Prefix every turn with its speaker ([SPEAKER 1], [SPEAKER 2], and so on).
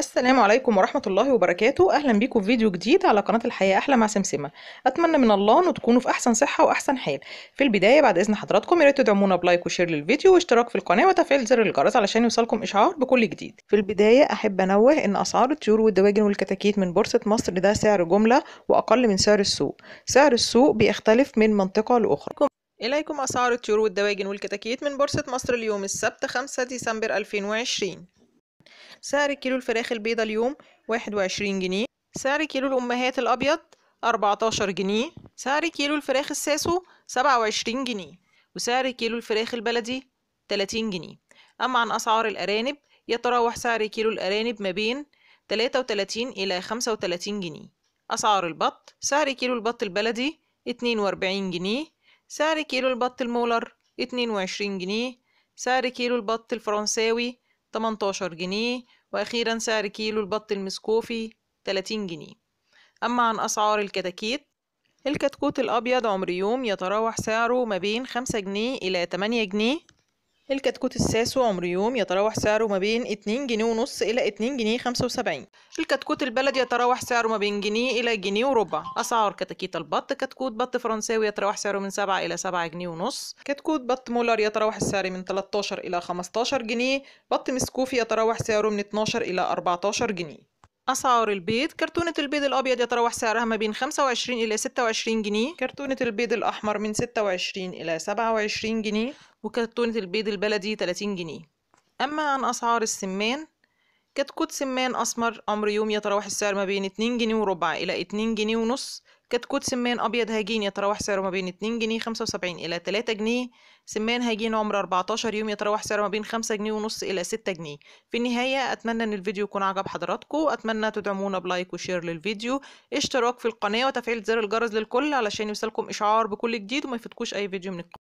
[SPEAKER 1] السلام عليكم ورحمة الله وبركاته أهلا بيكم في فيديو جديد على قناة الحياة أحلى مع سمسمة أتمنى من الله أن تكونوا في أحسن صحة وأحسن حال في البداية بعد إذن حضراتكم يا ريت تدعمونا بلايك وشير للفيديو واشتراك في القناة وتفعيل زر الجرس علشان يوصلكم إشعار بكل جديد في البداية أحب أنوه إن أسعار الطيور والدواجن والكتاكيت من بورصة مصر ده سعر جملة وأقل من سعر السوق سعر السوق بيختلف من منطقة لأخرى إليكم أسعار الطيور والدواجن والكتاكيت من بورصة مصر اليوم السبت 5 ديسمبر 2020 سعر كيلو الفراخ البيضة اليوم واحد وعشرين جنيه سعر كيلو الأمهات الأبيض أربعتاشر جنيه سعر كيلو الفراخ الساسو سبعة وعشرين جنيه وسعر كيلو الفراخ البلدي تلاتين جنيه أما عن أسعار الأرانب يتراوح سعر كيلو الأرانب ما بين تلاتة وتلاتين إلى خمسة وتلاتين جنيه أسعار البط سعر كيلو البط البلدي اتنين وأربعين جنيه سعر كيلو البط المولر اتنين وعشرين جنيه سعر كيلو البط الفرنساوي 18 جنيه وأخيرا سعر كيلو البط المسكوفي 30 جنيه أما عن أسعار الكتاكيت الكتكوت الأبيض عمر يوم يتراوح سعره ما بين 5 جنيه إلى 8 جنيه الكتكوت الساس يوم يتراوح سعره ما بين 2 جنيه ونص إلى 2 جنيه 75 الكتكوت البلدي يتراوح سعره ما بين جنيه إلى جنيه وربع أسعار كتاكيت البط كتكوت بط فرنساوي يتراوح سعره من 7 إلى 7 جنيه ونص كتكوت بط مولر يتراوح السعر من 13 إلى 15 جنيه بط مسكوفي يتراوح سعره من 12 إلى 14 جنيه أسعار البيض كرتونة البيض الأبيض يتراوح سعرها ما بين 25 إلى 26 جنيه كرتونة البيض الأحمر من 26 إلى 27 جنيه وكرتونة البيض البلدي 30 جنيه أما عن أسعار السمان كتكوت سمان أسمر عمر يوم يتراوح السعر ما بين 2 جنيه وربع إلى 2 جنيه ونص كتكوت سمان أبيض هجين يتراوح سعره ما بين 2 جنيه 75 إلى 3 جنيه سمان هجين عمر 14 يوم يتراوح سعره ما بين 5 جنيه ونص إلى 6 جنيه في النهاية أتمنى أن الفيديو يكون عجب حضراتكم أتمنى تدعمونا بلايك وشير للفيديو اشتراك في القناة وتفعيل زر الجرس للكل علشان يوصلكم إشعار بكل جديد وما يفوتكوش أي فيديو من القناة